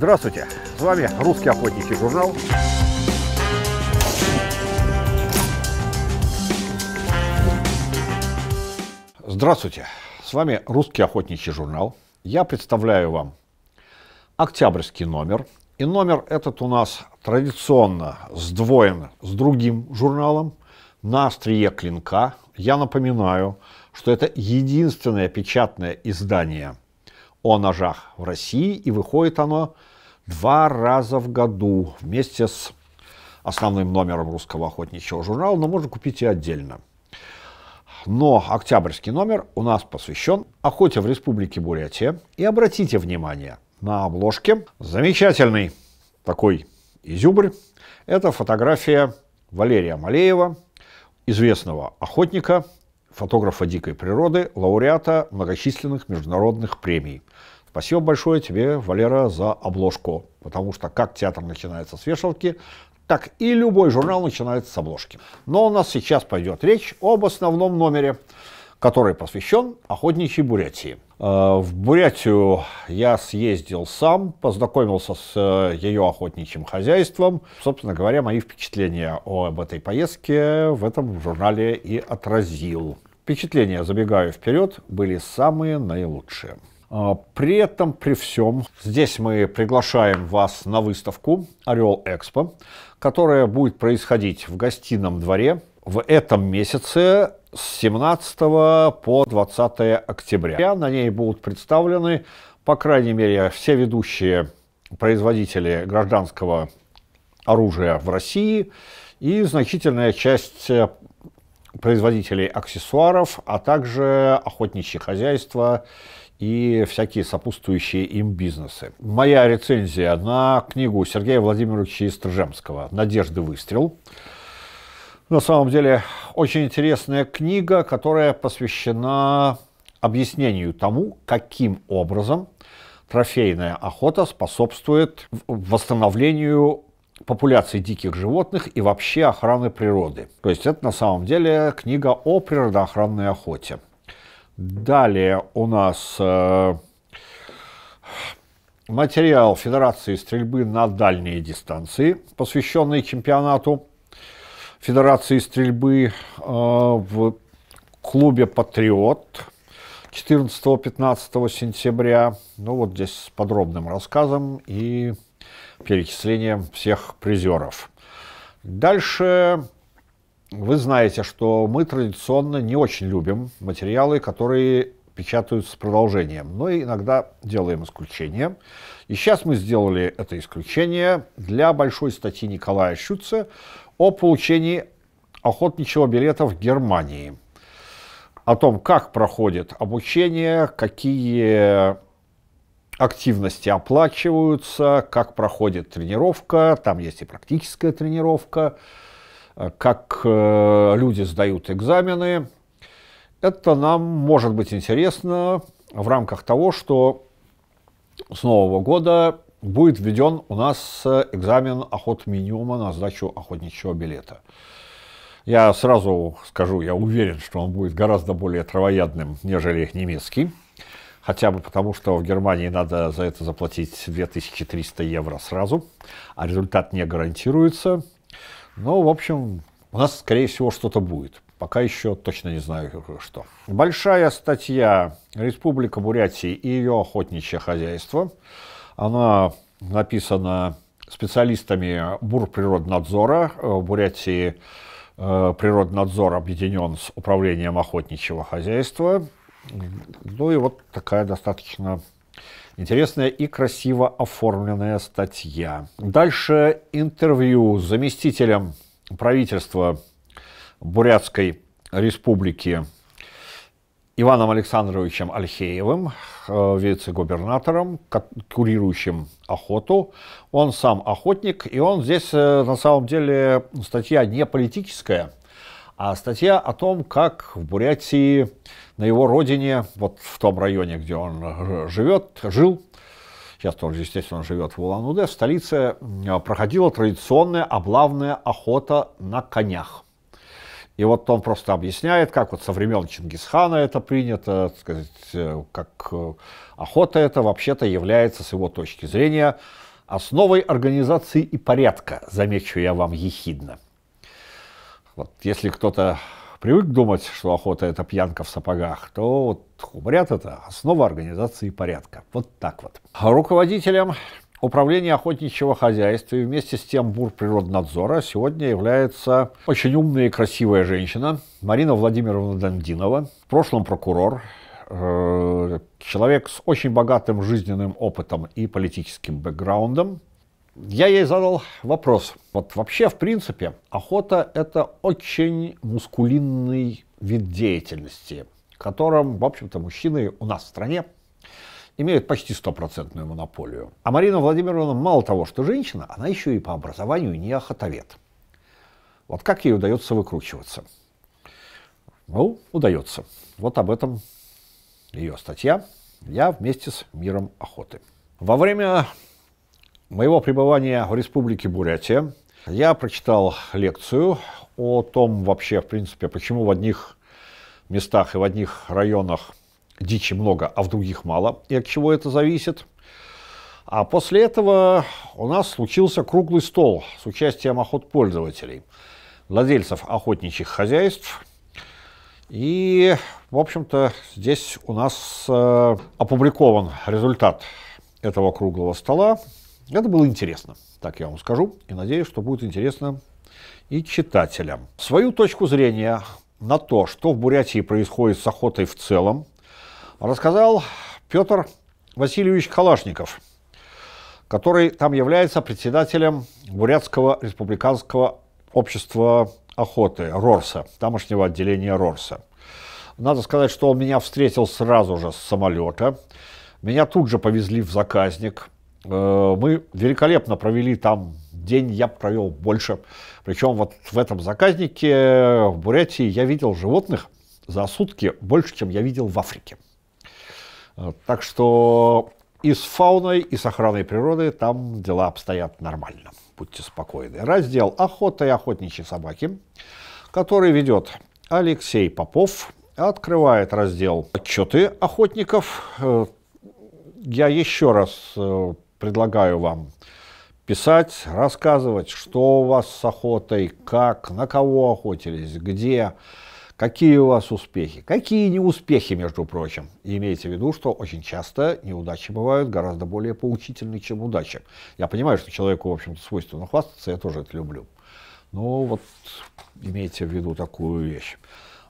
Здравствуйте, с вами «Русский охотничий журнал». Здравствуйте, с вами «Русский охотничий журнал». Я представляю вам октябрьский номер. И номер этот у нас традиционно сдвоен с другим журналом на острие клинка. Я напоминаю, что это единственное печатное издание о ножах в России, и выходит оно два раза в году вместе с основным номером русского охотничьего журнала, но можно купить и отдельно. Но октябрьский номер у нас посвящен охоте в республике Бурятия. И обратите внимание, на обложке замечательный такой изюбрь. Это фотография Валерия Малеева, известного охотника, фотографа дикой природы, лауреата многочисленных международных премий Спасибо большое тебе, Валера, за обложку, потому что как театр начинается с вешалки, так и любой журнал начинается с обложки. Но у нас сейчас пойдет речь об основном номере, который посвящен охотничьей Бурятии. Э, в Бурятию я съездил сам, познакомился с э, ее охотничьим хозяйством. Собственно говоря, мои впечатления об этой поездке в этом журнале и отразил. Впечатления, забегая вперед, были самые наилучшие. А, при этом, при всем, здесь мы приглашаем вас на выставку «Орел Экспо», которая будет происходить в гостином дворе в этом месяце с 17 по 20 октября. На ней будут представлены, по крайней мере, все ведущие производители гражданского оружия в России и значительная часть э, производителей аксессуаров, а также охотничьи хозяйства и всякие сопутствующие им бизнесы. Моя рецензия на книгу Сергея Владимировича Истржемского «Надежды выстрел». На самом деле очень интересная книга, которая посвящена объяснению тому, каким образом трофейная охота способствует восстановлению популяции диких животных и вообще охраны природы. То есть это на самом деле книга о природоохранной охоте. Далее у нас э, материал Федерации стрельбы на дальние дистанции, посвященный чемпионату Федерации стрельбы э, в клубе «Патриот» 14-15 сентября. Ну вот здесь с подробным рассказом и перечислением всех призеров. Дальше вы знаете, что мы традиционно не очень любим материалы, которые печатают с продолжением, но иногда делаем исключение. И сейчас мы сделали это исключение для большой статьи Николая Щуца о получении охотничьего билета в Германии. О том, как проходит обучение, какие активности оплачиваются, как проходит тренировка, там есть и практическая тренировка, Э, как э, люди сдают экзамены. Это нам может быть интересно в рамках того, что с Нового года будет введен у нас э, экзамен охот минимума на сдачу охотничьего билета. Я сразу скажу, я уверен, что он будет гораздо более травоядным, нежели немецкий. Хотя бы потому, что в Германии надо за это заплатить 2300 евро сразу, а результат не гарантируется. Ну, в общем, у нас, скорее всего, что-то будет. Пока еще точно не знаю, что. Большая статья «Республика Бурятии и ее охотничье хозяйство». Она написана специалистами Бурприроднадзора. Э, в Бурятии э, природнадзор объединен с управлением охотничьего хозяйства. Ну и вот такая достаточно Интересная и красиво оформленная статья. Дальше интервью с заместителем правительства Бурятской республики Иваном Александровичем Альхеевым, э, вице-губернатором, курирующим охоту. Он сам охотник, и он здесь э, на самом деле статья не политическая – а статья о том, как в Бурятии, на его родине, вот в том районе, где он э, живет, жил, сейчас тоже, естественно, живет в Улан-Удэ, в столице э, проходила традиционная облавная охота на конях. И вот он просто объясняет, как вот со времен Чингисхана это принято, сказать, э, как охота это вообще-то является, с его точки зрения, основой организации и порядка, замечу я вам ехидно. Вот если кто-то привык думать, что охота – это пьянка в сапогах, то вот хумрят – это основа организации порядка. Вот так вот. Руководителем управления охотничьего хозяйства и вместе с тем Бурприроднадзора сегодня является очень умная и красивая женщина Марина Владимировна Дандинова, в прошлом прокурор, э, человек с очень богатым жизненным опытом и политическим бэкграундом, я ей задал вопрос. Вот вообще, в принципе, охота – это очень мускулинный вид деятельности, которым, в общем-то, мужчины у нас в стране имеют почти стопроцентную монополию. А Марина Владимировна мало того, что женщина, она еще и по образованию не охотовед. Вот как ей удается выкручиваться? Ну, удается. Вот об этом ее статья «Я вместе с миром охоты». Во время моего пребывания в Республике Бурятия я прочитал лекцию о том вообще, в принципе, почему в одних местах и в одних районах дичи много, а в других мало, и от чего это зависит. А после этого у нас случился круглый стол с участием охотпользователей, владельцев охотничьих хозяйств. И, в общем-то, здесь у нас э, опубликован результат этого круглого стола. Это было интересно, так я вам скажу, и надеюсь, что будет интересно и читателям. Свою точку зрения на то, что в Бурятии происходит с охотой в целом, рассказал Петр Васильевич Калашников, который там является председателем Бурятского республиканского общества охоты РОРСа, тамошнего отделения РОРСа. Надо сказать, что он меня встретил сразу же с самолета. Меня тут же повезли в заказник. Э, мы великолепно провели там день, я провел больше. Причем вот в этом заказнике в Бурятии я видел животных за сутки больше, чем я видел в Африке. Э, так что и с фауной, и с охраной природы там дела обстоят нормально. Будьте спокойны. Раздел «Охота и охотничьи собаки», который ведет Алексей Попов, открывает раздел «Отчеты охотников». Э, я еще раз предлагаю вам писать, рассказывать, что у вас с охотой, как, на кого охотились, где, какие у вас успехи, какие неуспехи, между прочим. И имейте в виду, что очень часто неудачи бывают гораздо более поучительны, чем удачи. Я понимаю, что человеку, в общем-то, свойственно хвастаться, я тоже это люблю. Но вот имейте в виду такую вещь.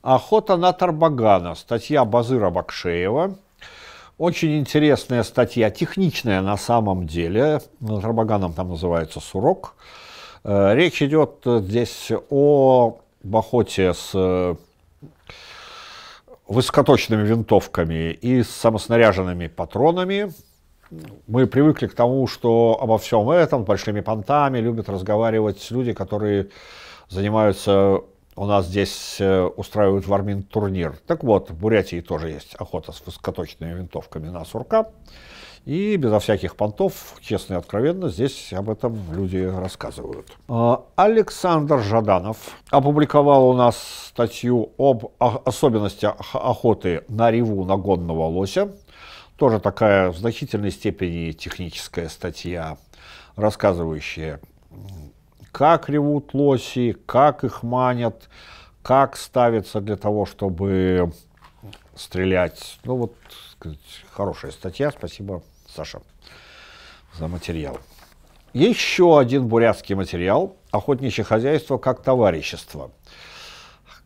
Охота на Тарбагана. Статья Базыра Бакшеева. Очень интересная статья, техничная на самом деле. Тарбаганом там называется «Сурок». Э, речь идет здесь о охоте с э, высокоточными винтовками и с самоснаряженными патронами. Мы привыкли к тому, что обо всем этом большими понтами любят разговаривать люди, которые занимаются у нас здесь э, устраивают в Армин турнир. Так вот, в Бурятии тоже есть охота с высокоточными винтовками на сурка. И безо всяких понтов, честно и откровенно, здесь об этом люди рассказывают. А, Александр Жаданов опубликовал у нас статью об особенностях охоты на реву нагонного лося. Тоже такая в значительной степени техническая статья, рассказывающая как ревут лоси, как их манят, как ставится для того, чтобы стрелять. Ну вот, сказать, хорошая статья. Спасибо, Саша, за материал. Еще один бурятский материал «Охотничье хозяйство как товарищество».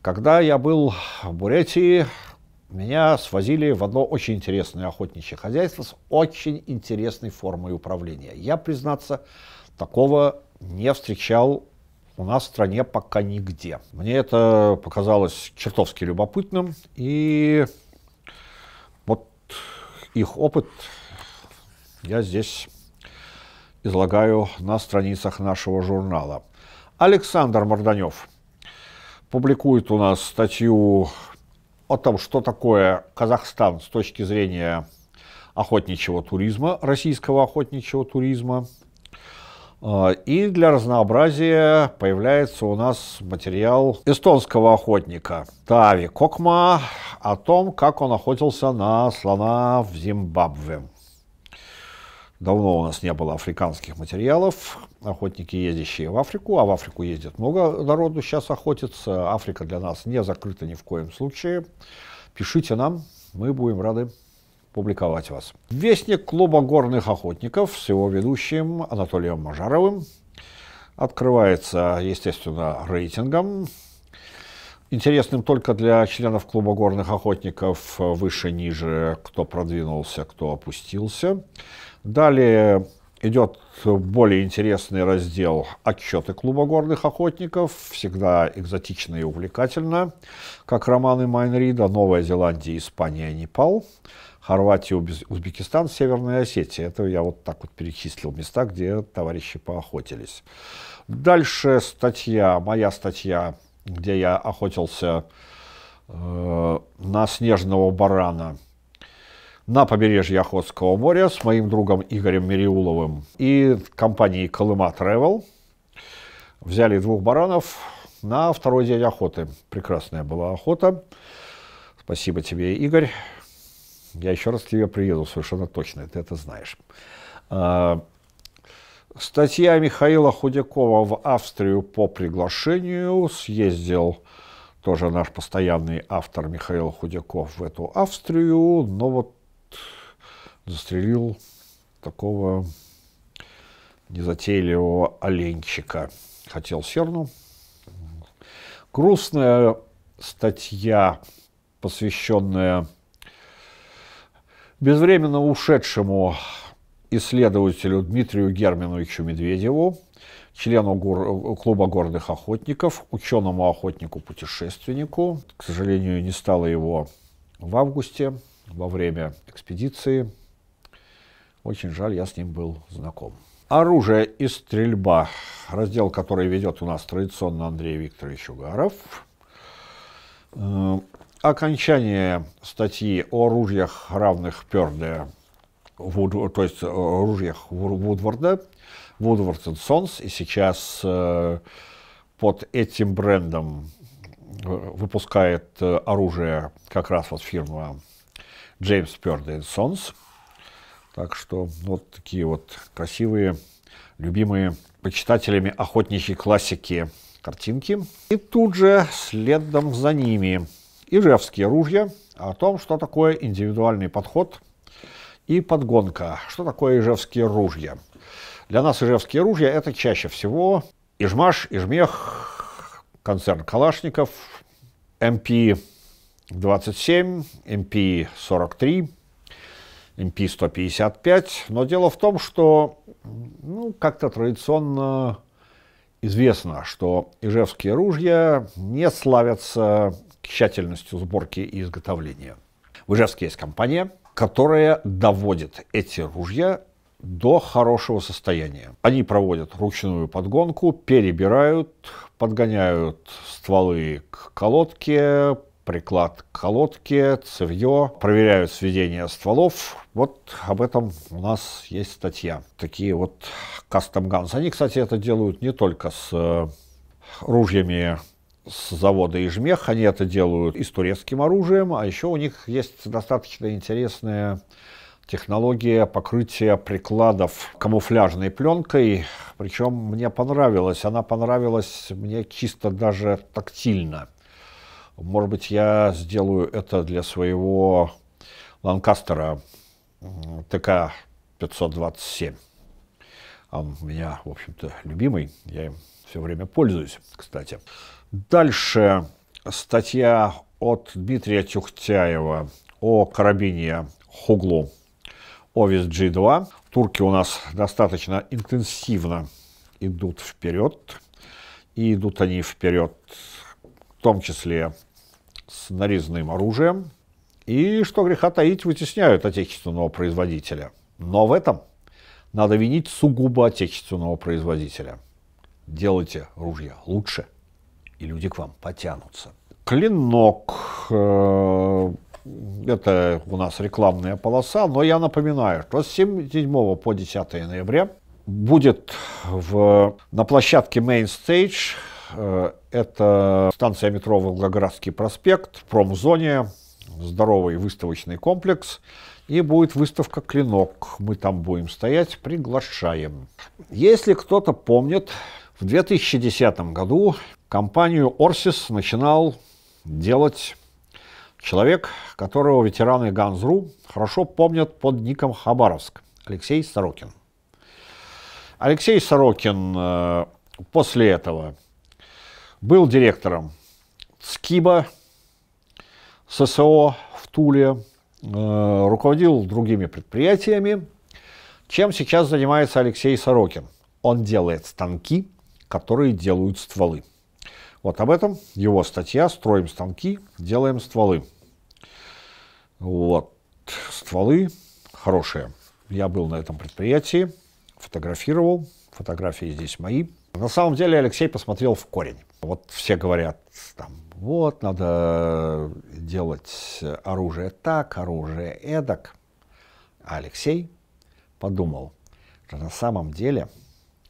Когда я был в Бурятии, меня свозили в одно очень интересное охотничье хозяйство с очень интересной формой управления. Я, признаться, такого не встречал у нас в стране пока нигде. Мне это показалось чертовски любопытным, и вот их опыт я здесь излагаю на страницах нашего журнала. Александр Морданев публикует у нас статью о том, что такое Казахстан с точки зрения охотничьего туризма, российского охотничьего туризма. А, и для разнообразия появляется у нас материал эстонского охотника Тави Кокма о том, как он охотился на слона в Зимбабве. Давно у нас не было африканских материалов. Охотники, ездящие в Африку, а в Африку ездит много народу сейчас охотится. Африка для нас не закрыта ни в коем случае. Пишите нам, мы будем рады публиковать вас. Вестник клуба горных охотников с его ведущим Анатолием Мажаровым открывается, естественно, рейтингом. Интересным только для членов клуба горных охотников выше, ниже, кто продвинулся, кто опустился. Далее идет более интересный раздел «Отчеты клуба горных охотников». Всегда экзотично и увлекательно, как романы Майнрида «Новая Зеландия, Испания, Непал». Хорватия, Узбекистан, Северная Осетия. Это я вот так вот перечислил места, где товарищи поохотились. Дальше статья, моя статья, где я охотился э, на снежного барана – на побережье Охотского моря с моим другом Игорем Мериуловым и компанией «Колыма Travel. Взяли двух баранов на второй день охоты. Прекрасная была охота. Спасибо тебе, Игорь. Я еще раз к тебе приеду, совершенно точно, ты это знаешь. А, статья Михаила Худякова в Австрию по приглашению. Съездил тоже наш постоянный автор Михаил Худяков в эту Австрию, но вот застрелил такого незатейливого оленчика. Хотел серну. Грустная статья, посвященная безвременно ушедшему исследователю Дмитрию Герминовичу Медведеву, члену гор... клуба горных охотников, ученому охотнику-путешественнику. К сожалению, не стало его в августе во время экспедиции. Очень жаль, я с ним был знаком. Оружие и стрельба. Раздел, который ведет у нас традиционно Андрей Викторович Угаров. Э, окончание статьи о оружиях равных Перде, то есть э, оружиях ружьях Вудворда, Woodward Sons, и сейчас э, под этим брендом выпускает оружие как раз вот фирма Джеймс Перден Сонс. Так что вот такие вот красивые, любимые почитателями охотничьей классики картинки. И тут же следом за ними Ижевские ружья о том, что такое индивидуальный подход и подгонка. Что такое Ижевские ружья? Для нас Ижевские ружья – это чаще всего Ижмаш, Ижмех, концерн Калашников, МП 27, MP43, MP155. Но дело в том, что ну, как-то традиционно известно, что ижевские ружья не славятся тщательностью сборки и изготовления. В Ижевске есть компания, которая доводит эти ружья до хорошего состояния. Они проводят ручную подгонку, перебирают, подгоняют стволы к колодке, приклад к колодке, цевье, проверяют сведения стволов. Вот об этом у нас есть статья. Такие вот кастом ганс. Они, кстати, это делают не только с э, ружьями с завода Ижмех, они это делают и с турецким оружием, а еще у них есть достаточно интересная технология покрытия прикладов камуфляжной пленкой. Причем мне понравилась. Она понравилась мне чисто даже тактильно. Может быть, я сделаю это для своего Ланкастера ТК-527. Он у меня, в общем-то, любимый. Я им все время пользуюсь, кстати. Дальше статья от Дмитрия Тюхтяева о карабине Хуглу Овис G2. Турки у нас достаточно интенсивно идут вперед. И идут они вперед, в том числе с нарезанным оружием и, что греха таить, вытесняют отечественного производителя. Но в этом надо винить сугубо отечественного производителя. Делайте ружья лучше, и люди к вам потянутся. Клинок. Э, это у нас рекламная полоса, но я напоминаю, что с 7 по 10 ноября будет в, на площадке Main Stage Э, это станция метро Волгоградский проспект, в промзоне, здоровый выставочный комплекс. И будет выставка «Клинок». Мы там будем стоять, приглашаем. Если кто-то помнит, в 2010 году компанию «Орсис» начинал делать человек, которого ветераны «Ганзру» хорошо помнят под ником «Хабаровск» – Алексей Сорокин. Алексей Сорокин э, после этого был директором СКИБа, ССО в Туле, э, руководил другими предприятиями, чем сейчас занимается Алексей Сорокин. Он делает станки, которые делают стволы. Вот об этом его статья «Строим станки, делаем стволы». Вот, стволы хорошие. Я был на этом предприятии, фотографировал, фотографии здесь мои. На самом деле Алексей посмотрел в корень. Вот все говорят, там, вот, надо делать оружие так, оружие эдак. А Алексей подумал, что на самом деле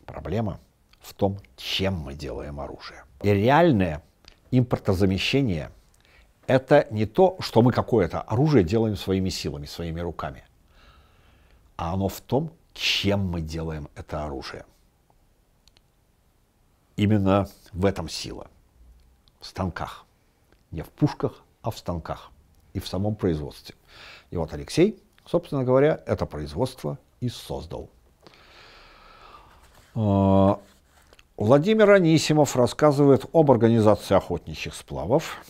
проблема в том, чем мы делаем оружие. И реальное импортозамещение – это не то, что мы какое-то оружие делаем своими силами, своими руками, а оно в том, чем мы делаем это оружие. Именно в этом сила. В станках. Не в пушках, а в станках. И в самом производстве. И вот Алексей, собственно говоря, это производство и создал. А, Владимир Анисимов рассказывает об организации охотничьих сплавов.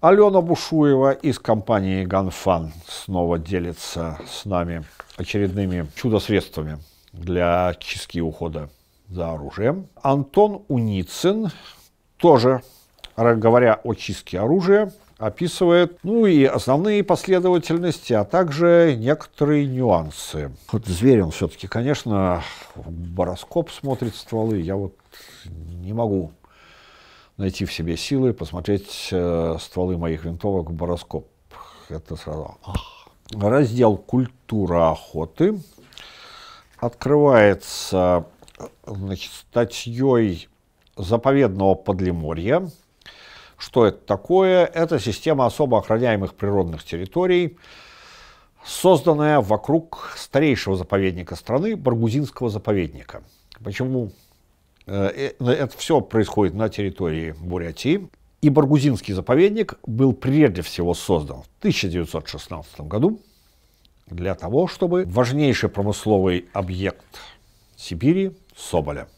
Алена Бушуева из компании «Ганфан» снова делится с нами очередными чудо-средствами для чистки и ухода за оружием. Антон Уницын тоже, говоря о чистке оружия, описывает, ну и основные последовательности, а также некоторые нюансы. Вот зверь он все-таки, конечно, бароскоп смотрит стволы, я вот не могу найти в себе силы посмотреть э, стволы моих винтовок в бароскоп. Это сразу. Ах. Раздел «Культура охоты» открывается значит, статьей заповедного подлеморья. Что это такое? Это система особо охраняемых природных территорий, созданная вокруг старейшего заповедника страны, Баргузинского заповедника. Почему э, э, это все происходит на территории Бурятии. И Баргузинский заповедник был прежде всего создан в 1916 году для того, чтобы важнейший промысловый объект Сибири, Соболя.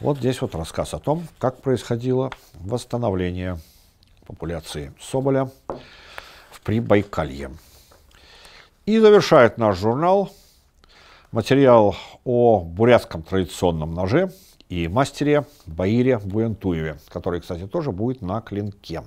Вот здесь вот рассказ о том, как происходило восстановление популяции Соболя в Прибайкалье. И завершает наш журнал материал о бурятском традиционном ноже и мастере Баире Буентуеве, который, кстати, тоже будет на клинке.